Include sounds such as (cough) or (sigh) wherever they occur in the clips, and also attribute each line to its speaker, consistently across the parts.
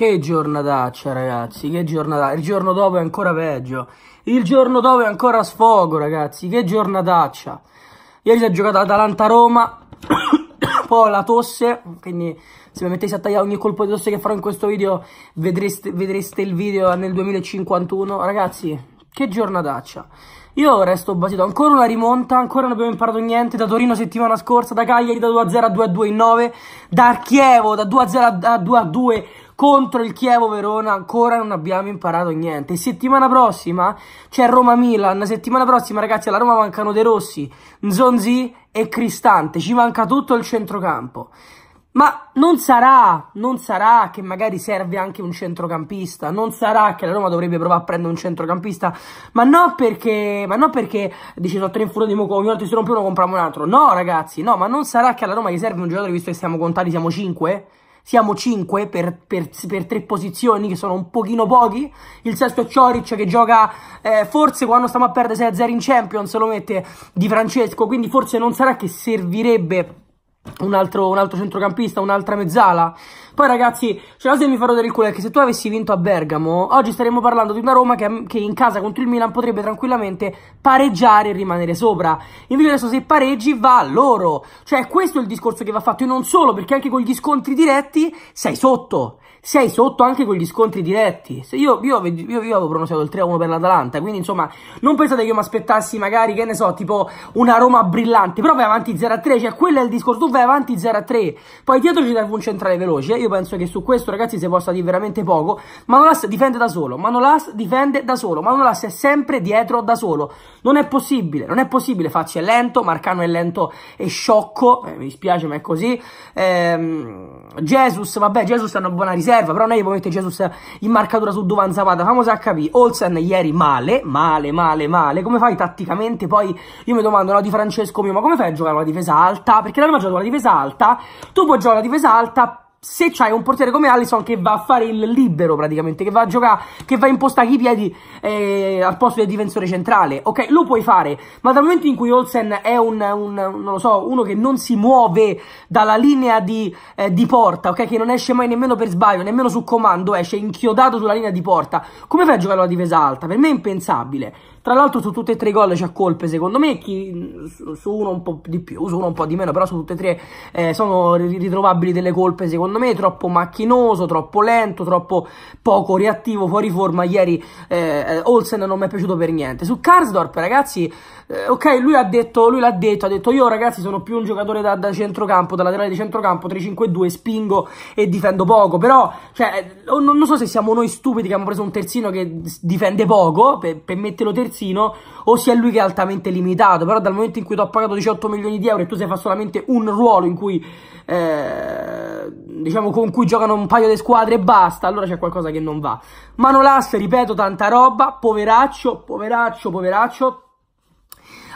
Speaker 1: Che giornataccia, ragazzi, che giornata. Il giorno dopo è ancora peggio. Il giorno dopo è ancora sfogo, ragazzi, che giornataccia. Ieri si è giocata Atalanta-Roma, (coughs) poi la tosse, quindi se mi mettessi a tagliare ogni colpo di tosse che farò in questo video vedreste, vedreste il video nel 2051. Ragazzi, che giornataccia. Io resto basito, ancora una rimonta, ancora non abbiamo imparato niente, da Torino settimana scorsa, da Cagliari da 2-0 a 2-2 in 9, da Chievo da 2-0 a 2-2 contro il Chievo Verona ancora non abbiamo imparato niente. Settimana prossima c'è Roma-Milan, settimana prossima ragazzi alla Roma mancano De Rossi, Nzonzi e Cristante, ci manca tutto il centrocampo. Ma non sarà, non sarà che magari serve anche un centrocampista, non sarà che la Roma dovrebbe provare a prendere un centrocampista, ma no perché, ma no perché dice sono tre in infuriati, ogni volta che si rompe uno compriamo un altro, no ragazzi, no, ma non sarà che alla Roma gli serve un giocatore visto che siamo contati, siamo cinque? siamo 5 per, per, per, tre posizioni che sono un pochino pochi. Il sesto è Cioric che gioca eh, forse quando stiamo a perdere 6-0 in Champions lo mette Di Francesco, quindi forse non sarà che servirebbe un altro, un altro, centrocampista, un'altra mezzala. Poi ragazzi, c'è la cosa che mi fa rodere il culo è che se tu avessi vinto a Bergamo, oggi staremmo parlando di una Roma che, che, in casa contro il Milan potrebbe tranquillamente pareggiare e rimanere sopra. Invece adesso se pareggi va a loro. Cioè questo è il discorso che va fatto e non solo, perché anche con gli scontri diretti sei sotto sei sotto anche con gli scontri diretti. io, io, io, io avevo pronunciato il 3-1 per l'Atalanta, quindi insomma, non pensate che io mi aspettassi magari, che ne so, tipo una Roma brillante, però vai avanti 0-3, cioè quello è il discorso, tu vai avanti 0-3, poi dietro ci serve un centrale veloce, io penso che su questo ragazzi si possa dire veramente poco, Manolas difende da solo, Manolas difende da solo, Manolas è sempre dietro da solo, non è possibile, non è possibile, Facci è lento, Marcano è lento e sciocco, eh, mi dispiace ma è così, ehm, Jesus, vabbè, Jesus è una buona riserva, riserva, però non è che può mettere Jesus in marcatura su Duvan Zapata, famo a capire, Olsen ieri male, male, male, male, come fai tatticamente? Poi io mi domando, no, di Francesco mio, ma come fai a giocare una difesa alta? Perché l'abbiamo giocato una difesa alta, tu puoi giocare una difesa alta se c'hai un portiere come Allison che va a fare il libero praticamente, che va a giocare, che va a impostare i piedi eh, al posto del difensore centrale, ok? Lo puoi fare, ma dal momento in cui Olsen è un, un, so, uno che non si muove dalla linea di, eh, di, porta, ok? Che non esce mai nemmeno per sbaglio, nemmeno su comando, esce inchiodato sulla linea di porta, come fai a giocare alla difesa alta? Per me è impensabile. Tra l'altro su tutte e tre i gol c'ha colpe, secondo me, chi, su uno un po' di più, su uno un po' di meno, però su tutte e tre eh, sono ritrovabili delle colpe, secondo me, troppo macchinoso, troppo lento, troppo poco reattivo, fuori forma. Ieri eh, Olsen non mi è piaciuto per niente. Su Karsdorp, ragazzi, eh, ok, lui ha detto, lui l'ha detto, ha detto io ragazzi sono più un giocatore da, da centrocampo, da laterale di centrocampo, 3-5-2, spingo e difendo poco, però cioè, non, non, so se siamo noi stupidi che abbiamo preso un terzino che difende poco, per, per metterlo terzino, terzino o sia lui che è altamente limitato, però dal momento in cui ti ho pagato 18 milioni di euro e tu sei fa solamente un ruolo in cui, eh, diciamo, con cui giocano un paio di squadre e basta, allora c'è qualcosa che non va. Manolas, ripeto, tanta roba, poveraccio, poveraccio, poveraccio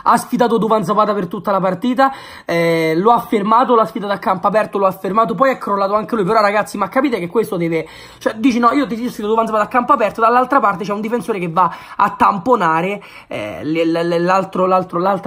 Speaker 1: ha sfidato Duvan Zapata per tutta la partita, eh, lo ha fermato, l'ha sfidato a campo aperto, lo ha fermato, poi è crollato anche lui, però ragazzi ma capite che questo deve, cioè dici no io ti sfido Duvan Zapata a campo aperto, dall'altra parte c'è un difensore che va a tamponare eh, l'altra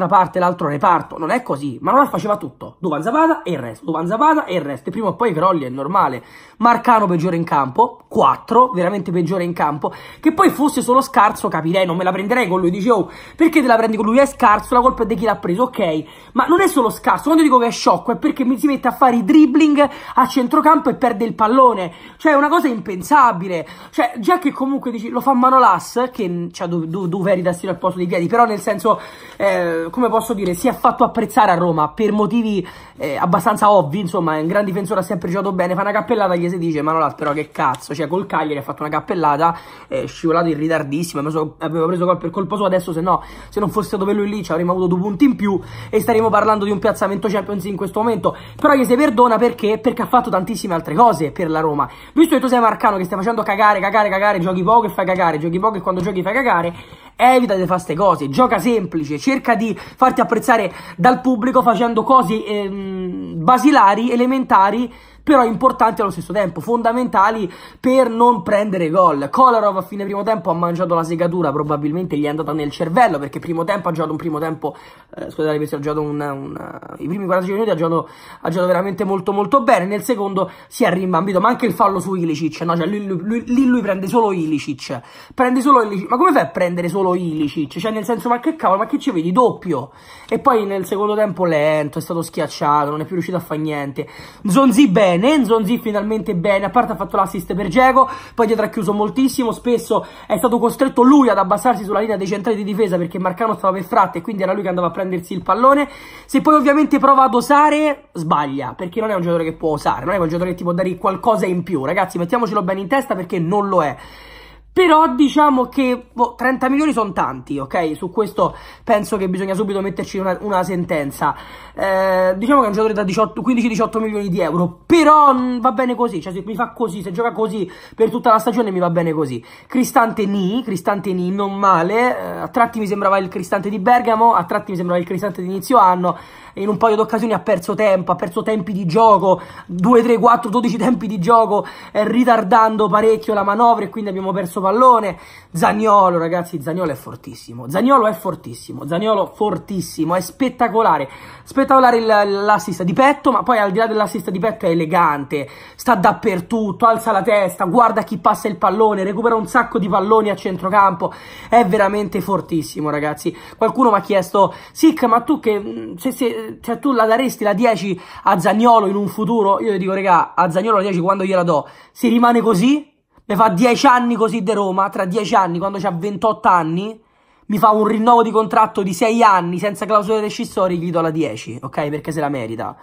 Speaker 1: parte, l'altro reparto, non è così, ma non faceva tutto, Duvan Zapata e il resto, Duvan Zapata e il resto, e prima o poi crolli è normale, Marcano peggiore in campo, 4, veramente peggiore in campo, che poi fosse solo scarso capirei, non me la prenderei con lui, dicevo oh, perché te la prendi con lui, è scarso, scarso, la colpa è di chi l'ha preso, ok. Ma non è solo scarso, quando dico che è sciocco è perché mi si mette a fare i dribbling a centrocampo e perde il pallone. Cioè, è una cosa impensabile. Cioè, già che comunque dici, lo fa Manolas, che cioè, dove do, do eri da stile al posto dei piedi, però nel senso, eh, come posso dire, si è fatto apprezzare a Roma per motivi eh, abbastanza ovvi, insomma, è un gran difensore, ha sempre giocato bene, fa una cappellata, gli si dice, Manolas però che cazzo, cioè col Cagliari ha fatto una cappellata, è scivolato in ritardissimo, aveva preso gol per colpo suo, adesso se no, se non fosse stato quello lì, cioè, avremmo avuto due punti in più e staremo parlando di un piazzamento Champions in questo momento. Però gli si perdona perché? Perché ha fatto tantissime altre cose per la Roma. Visto che tu sei Marcano che stai facendo cagare, cagare, cagare, giochi poco e fai cagare, giochi poco e quando giochi fai cagare, evita di fare queste cose, gioca semplice, cerca di farti apprezzare dal pubblico facendo cose ehm, basilari, elementari, però importanti allo stesso tempo, fondamentali per non prendere gol. Kolarov a fine primo tempo ha mangiato la segatura, probabilmente gli è andata nel cervello, perché primo tempo ha giocato un primo tempo, eh, scusate, ha giocato un, un, eh, i primi 45 minuti ha giocato, ha giocato, veramente molto molto bene, nel secondo si è rimbambito, ma anche il fallo su Ilicic, no? cioè, lì lui, lui, lui, lui, prende solo Ilicic, prende solo Ilicic, ma come fai a prendere solo Ilicic? Cioè nel senso, ma che cavolo, ma che ci vedi, doppio? E poi nel secondo tempo lento, è stato schiacciato, non è più riuscito a fare niente. Zonzi bene bene, Enzo Nzi finalmente bene, a parte ha fatto l'assist per Diego, poi dietro ha chiuso moltissimo, spesso è stato costretto lui ad abbassarsi sulla linea dei centrali di difesa perché Marcano stava per fratte e quindi era lui che andava a prendersi il pallone, se poi ovviamente prova ad osare sbaglia, perché non è un giocatore che può osare, non è un giocatore che ti può dare qualcosa in più, ragazzi mettiamocelo bene in testa perché non lo è. Però diciamo che boh, 30 milioni sono tanti, ok? Su questo penso che bisogna subito metterci una, una sentenza. Eh, diciamo che è un giocatore da 15-18 milioni di euro, però mh, mm, va bene così, cioè se mi fa così, se gioca così per tutta la stagione mi va bene così. Cristante Ni, Cristante Ni non male, eh, a tratti mi sembrava il Cristante di Bergamo, a tratti mi sembrava il Cristante di inizio anno, in un paio di occasioni ha perso tempo, ha perso tempi di gioco, 2, 3, 4, 12 tempi di gioco, eh, ritardando parecchio la manovra e quindi abbiamo perso pallone. Zagnolo, ragazzi, Zagnolo è fortissimo. Zagnolo è fortissimo, Zagnolo fortissimo, è spettacolare. Spettacolare l'assist di petto, ma poi al di là dell'assist di petto è elegante, sta dappertutto, alza la testa, guarda chi passa il pallone, recupera un sacco di palloni a centrocampo, è veramente fortissimo, ragazzi. Qualcuno mi ha chiesto, Sic, ma tu che... Mm, se, se, cioè, tu la daresti la 10 a Zagnolo in un futuro? Io gli dico, regà, a Zagnolo la 10 quando gliela do, si rimane così? Mi fa 10 anni così di Roma, tra 10 anni, quando ha 28 anni, mi fa un rinnovo di contratto di 6 anni senza clausole rescissori, gli do la 10, ok? Perché se la merita.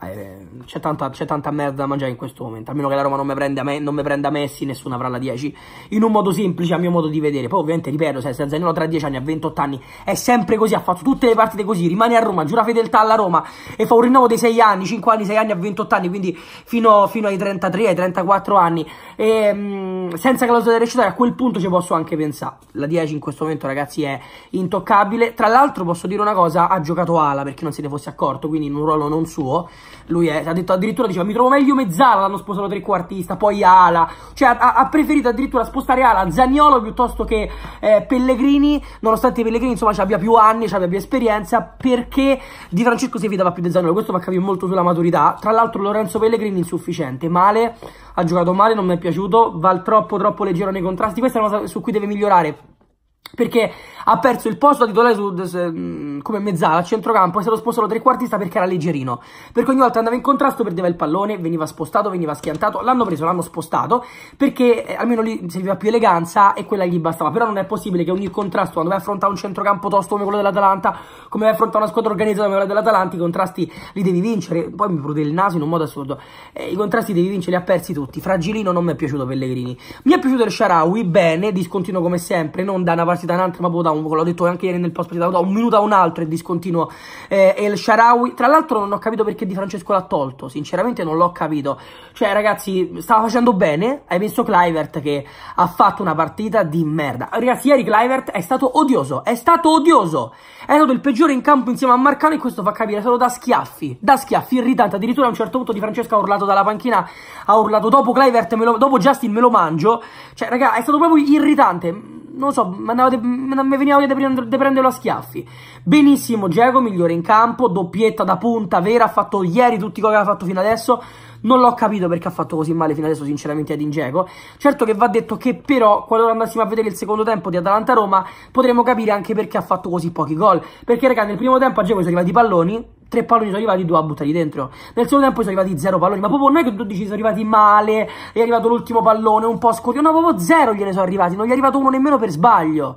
Speaker 1: Eh, c'è, tanta, c'è tanta merda da mangiare in questo momento. A meno che la Roma non mi prenda, me, non mi prenda Messi, nessuno avrà la 10. In un modo semplice, a mio modo di vedere. Poi, ovviamente, ripeto, se Zagnolo tra 10 anni, a 28 anni, è sempre così. Ha fatto tutte le partite così. Rimane a Roma, giura fedeltà alla Roma e fa un rinnovo dei 6 anni, 5 anni, 6 anni a 28 anni. Quindi fino, fino ai 33, ai 34 anni. E, ehm, mh, senza clausola di recitare, a quel punto ci posso anche pensare. La 10 in questo momento, ragazzi, è intoccabile. Tra l'altro, posso dire una cosa: ha giocato ala perché non se ne fosse accorto, quindi in un ruolo non suo. Lui è, ha detto addirittura diceva mi trovo meglio Mezzala, l'hanno sposato trequartista, poi Ala. Cioè ha, ha, preferito addirittura spostare Ala a Zagnolo piuttosto che eh, Pellegrini, nonostante Pellegrini insomma ci abbia più anni, ci abbia più esperienza, perché Di Francesco si fidava più di Zagnolo. Questo fa capire molto sulla maturità. Tra l'altro Lorenzo Pellegrini insufficiente, male, ha giocato male, non mi è piaciuto, va troppo troppo leggero nei contrasti. Questa è una cosa su cui deve migliorare perché ha perso il posto da titolare mm, come mezzala a centrocampo e se lo spostano trequartista perché era leggerino. Perché ogni volta andava in contrasto, perdeva il pallone, veniva spostato, veniva schiantato. L'hanno preso, l'hanno spostato perché eh, almeno lì serviva più eleganza e quella gli bastava. Però non è possibile che ogni contrasto, quando vai a affrontare un centrocampo tosto come quello dell'Atalanta, come vai a affrontare una squadra organizzata come quella dell'Atalanta, i contrasti li devi vincere. Poi mi prude il naso in un modo assurdo. Eh, I contrasti devi vincere, li ha persi tutti. Fragilino non mi è piaciuto Pellegrini. Mi è piaciuto il Sharawi, bene, discontinuo come sempre, non da una parte passi da un altro ma boh, da un l'ho detto anche ieri nel post partita da un minuto a un altro e discontinuo eh, il Sharawi tra l'altro non ho capito perché Di Francesco l'ha tolto sinceramente non l'ho capito cioè ragazzi stava facendo bene hai visto Clivert che ha fatto una partita di merda ragazzi ieri Clivert è stato odioso è stato odioso è stato il peggiore in campo insieme a Marcano e questo fa capire solo da schiaffi da schiaffi irritante addirittura a un certo punto Di Francesco ha urlato dalla panchina ha urlato dopo Clivert lo, dopo Justin me lo mangio cioè raga è stato proprio irritante non lo so, mi veniva voglia di, prendere, prenderlo a schiaffi. Benissimo, Diego, migliore in campo, doppietta da punta, vera, ha fatto ieri tutti quelli che ha fatto fino adesso. Non l'ho capito perché ha fatto così male fino adesso, sinceramente, ad Ingeco. Certo che va detto che però, quando andassimo a vedere il secondo tempo di Atalanta-Roma, potremmo capire anche perché ha fatto così pochi gol. Perché, ragazzi, nel primo tempo a Diego sono arrivati i palloni, tre palloni sono arrivati, due a buttarli dentro. Nel secondo tempo sono arrivati zero palloni, ma proprio non è che tu dici sono arrivati male, è arrivato l'ultimo pallone, un po' scorio, no, proprio zero gliene sono arrivati, non gli è arrivato uno nemmeno per sbaglio.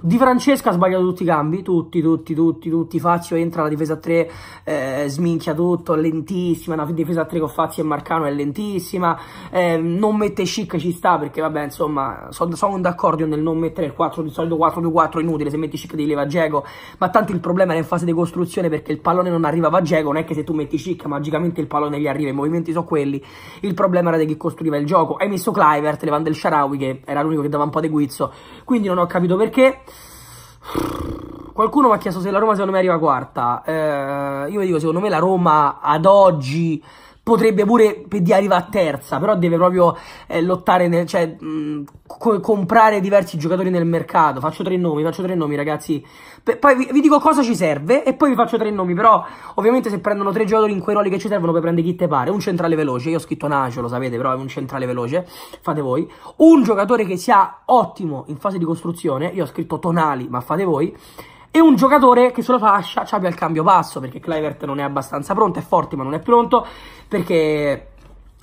Speaker 1: Di Francesca ha sbagliato tutti i cambi, tutti, tutti, tutti, tutti. Fazio entra la difesa a 3, eh, sminchia tutto, lentissima. la difesa a 3 con Fazio e Marcano è lentissima. Eh, non mette chic, ci sta perché, vabbè, insomma, sono son d'accordo nel non mettere il 4 di solito 4-2-4 inutile. Se metti chic, devi leva Geco. Ma tanto il problema era in fase di costruzione perché il pallone non arrivava a Geco. Non è che se tu metti chic, magicamente il pallone gli arriva. I movimenti sono quelli. Il problema era di chi costruiva il gioco. Hai messo Clivert, Levando il Sharawi, che era l'unico che dava un po' di guizzo. Quindi non ho capito perché qualcuno mi ha chiesto se la Roma secondo me arriva quarta. Eh, io vi dico, secondo me la Roma ad oggi potrebbe pure di arrivare a terza, però deve proprio eh, lottare, nel, cioè mh, mm, co comprare diversi giocatori nel mercato. Faccio tre nomi, faccio tre nomi ragazzi. P poi vi, vi, dico cosa ci serve e poi vi faccio tre nomi, però ovviamente se prendono tre giocatori in quei ruoli che ci servono, poi prende chi te pare. Un centrale veloce, io ho scritto Nacio, lo sapete, però è un centrale veloce, fate voi. Un giocatore che sia ottimo in fase di costruzione, io ho scritto Tonali, ma fate voi e un giocatore che sulla fascia ci abbia il cambio basso, perché Clivert non è abbastanza pronto, è forte ma non è pronto, perché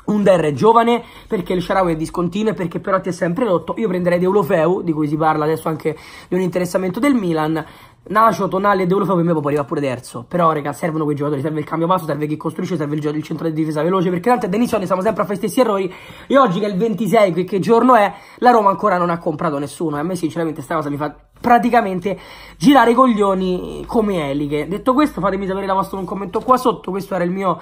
Speaker 1: Under è giovane perché il Sharawi è discontinuo e perché però ti è sempre rotto. Io prenderei Deulofeu, di cui si parla adesso anche di un interessamento del Milan. Nacio, Tonali e Deulofeu per me può arriva pure terzo. Però, raga, servono quei giocatori, serve il cambio passo, serve chi costruisce, serve il, il centro di difesa veloce, perché tanto da inizio anno siamo sempre a fare gli stessi errori. E oggi che è il 26, che, che giorno è, la Roma ancora non ha comprato nessuno. E a me sinceramente sta cosa mi fa praticamente girare i coglioni come eliche. Detto questo, fatemi sapere la vostra in un commento qua sotto. Questo era il mio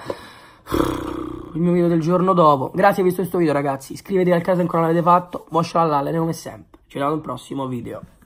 Speaker 1: il mio video del giorno dopo. Grazie per questo video, ragazzi. Iscrivetevi al caso se ancora non l'avete fatto. Vostra all'alene come sempre. Ci vediamo al prossimo video.